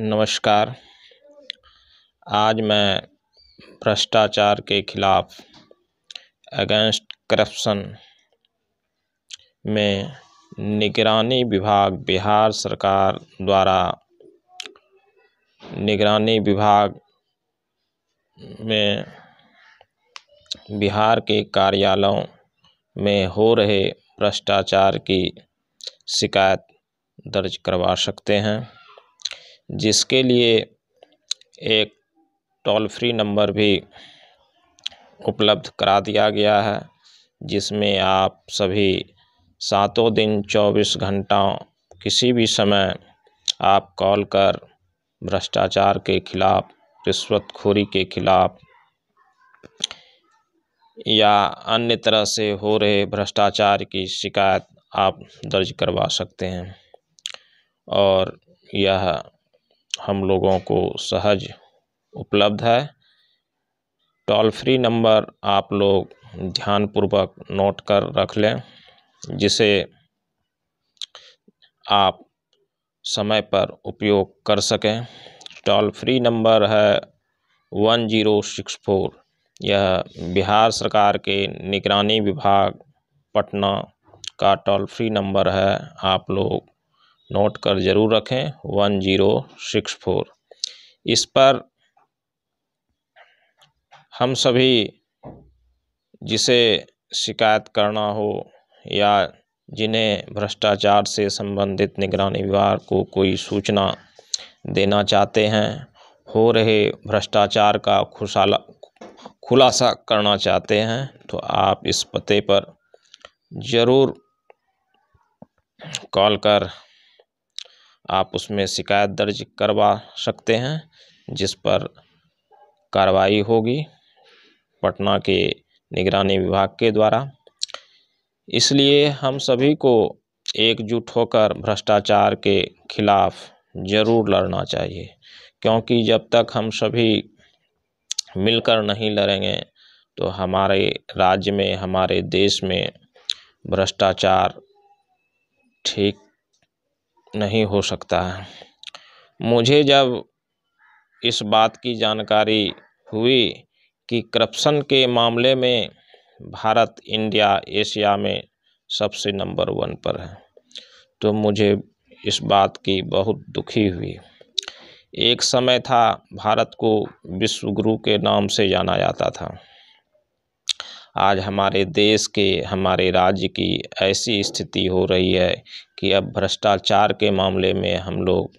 नमस्कार आज मैं भ्रष्टाचार के खिलाफ़ अगेंस्ट करप्शन में निगरानी विभाग बिहार सरकार द्वारा निगरानी विभाग में बिहार के कार्यालयों में हो रहे भ्रष्टाचार की शिकायत दर्ज करवा सकते हैं जिसके लिए एक टोल फ्री नंबर भी उपलब्ध करा दिया गया है जिसमें आप सभी सातों दिन चौबीस घंटों किसी भी समय आप कॉल कर भ्रष्टाचार के खिलाफ रिश्वतखोरी के खिलाफ या अन्य तरह से हो रहे भ्रष्टाचार की शिकायत आप दर्ज करवा सकते हैं और यह हम लोगों को सहज उपलब्ध है टोल फ्री नंबर आप लोग ध्यानपूर्वक नोट कर रख लें जिसे आप समय पर उपयोग कर सकें टोल फ्री नंबर है वन जीरो सिक्स फोर यह बिहार सरकार के निगरानी विभाग पटना का टोल फ्री नंबर है आप लोग नोट कर ज़रूर रखें वन ज़ीरो सिक्स फोर इस पर हम सभी जिसे शिकायत करना हो या जिन्हें भ्रष्टाचार से संबंधित निगरानी विभाग को कोई सूचना देना चाहते हैं हो रहे भ्रष्टाचार का खुशाला खुलासा करना चाहते हैं तो आप इस पते पर ज़रूर कॉल कर आप उसमें शिकायत दर्ज करवा सकते हैं जिस पर कार्रवाई होगी पटना के निगरानी विभाग के द्वारा इसलिए हम सभी को एकजुट होकर भ्रष्टाचार के खिलाफ ज़रूर लड़ना चाहिए क्योंकि जब तक हम सभी मिलकर नहीं लड़ेंगे तो हमारे राज्य में हमारे देश में भ्रष्टाचार ठीक नहीं हो सकता है मुझे जब इस बात की जानकारी हुई कि करप्शन के मामले में भारत इंडिया एशिया में सबसे नंबर वन पर है तो मुझे इस बात की बहुत दुखी हुई एक समय था भारत को विश्व गुरु के नाम से जाना जाता था आज हमारे देश के हमारे राज्य की ऐसी स्थिति हो रही है कि अब भ्रष्टाचार के मामले में हम लोग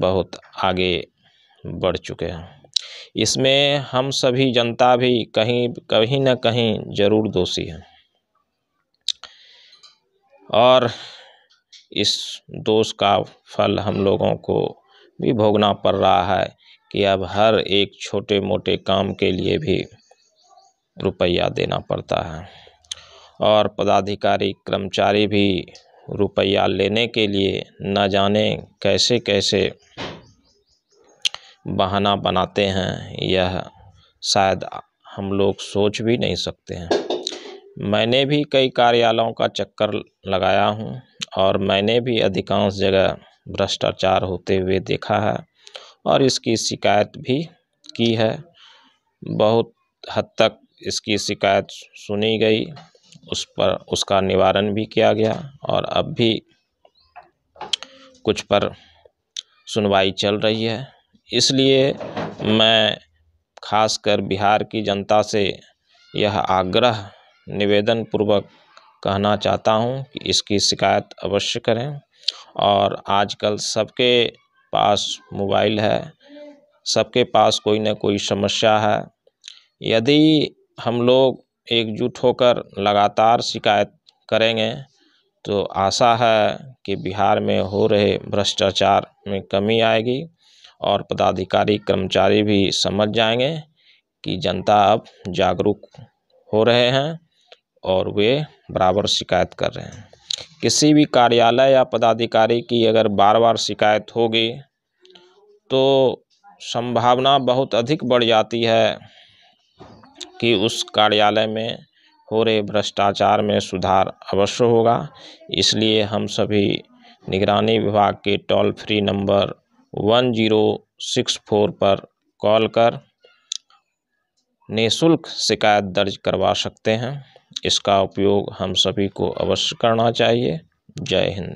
बहुत आगे बढ़ चुके हैं इसमें हम सभी जनता भी कहीं कहीं ना कहीं ज़रूर दोषी हैं और इस दोष का फल हम लोगों को भी भोगना पड़ रहा है कि अब हर एक छोटे मोटे काम के लिए भी रुपया देना पड़ता है और पदाधिकारी कर्मचारी भी रुपया लेने के लिए न जाने कैसे कैसे बहाना बनाते हैं यह शायद हम लोग सोच भी नहीं सकते हैं मैंने भी कई कार्यालयों का चक्कर लगाया हूं और मैंने भी अधिकांश जगह भ्रष्टाचार होते हुए देखा है और इसकी शिकायत भी की है बहुत हद तक इसकी शिकायत सुनी गई उस पर उसका निवारण भी किया गया और अब भी कुछ पर सुनवाई चल रही है इसलिए मैं खासकर बिहार की जनता से यह आग्रह निवेदन पूर्वक कहना चाहता हूं कि इसकी शिकायत अवश्य करें और आजकल सबके पास मोबाइल है सबके पास कोई ना कोई समस्या है यदि हम लोग एकजुट होकर लगातार शिकायत करेंगे तो आशा है कि बिहार में हो रहे भ्रष्टाचार में कमी आएगी और पदाधिकारी कर्मचारी भी समझ जाएंगे कि जनता अब जागरूक हो रहे हैं और वे बराबर शिकायत कर रहे हैं किसी भी कार्यालय या पदाधिकारी की अगर बार बार शिकायत होगी तो संभावना बहुत अधिक बढ़ जाती है कि उस कार्यालय में हो रहे भ्रष्टाचार में सुधार अवश्य होगा इसलिए हम सभी निगरानी विभाग के toll free number one zero six four पर कॉल कर निःशुल्क शिकायत दर्ज करवा सकते हैं इसका उपयोग हम सभी को अवश्य करना चाहिए जय हिंद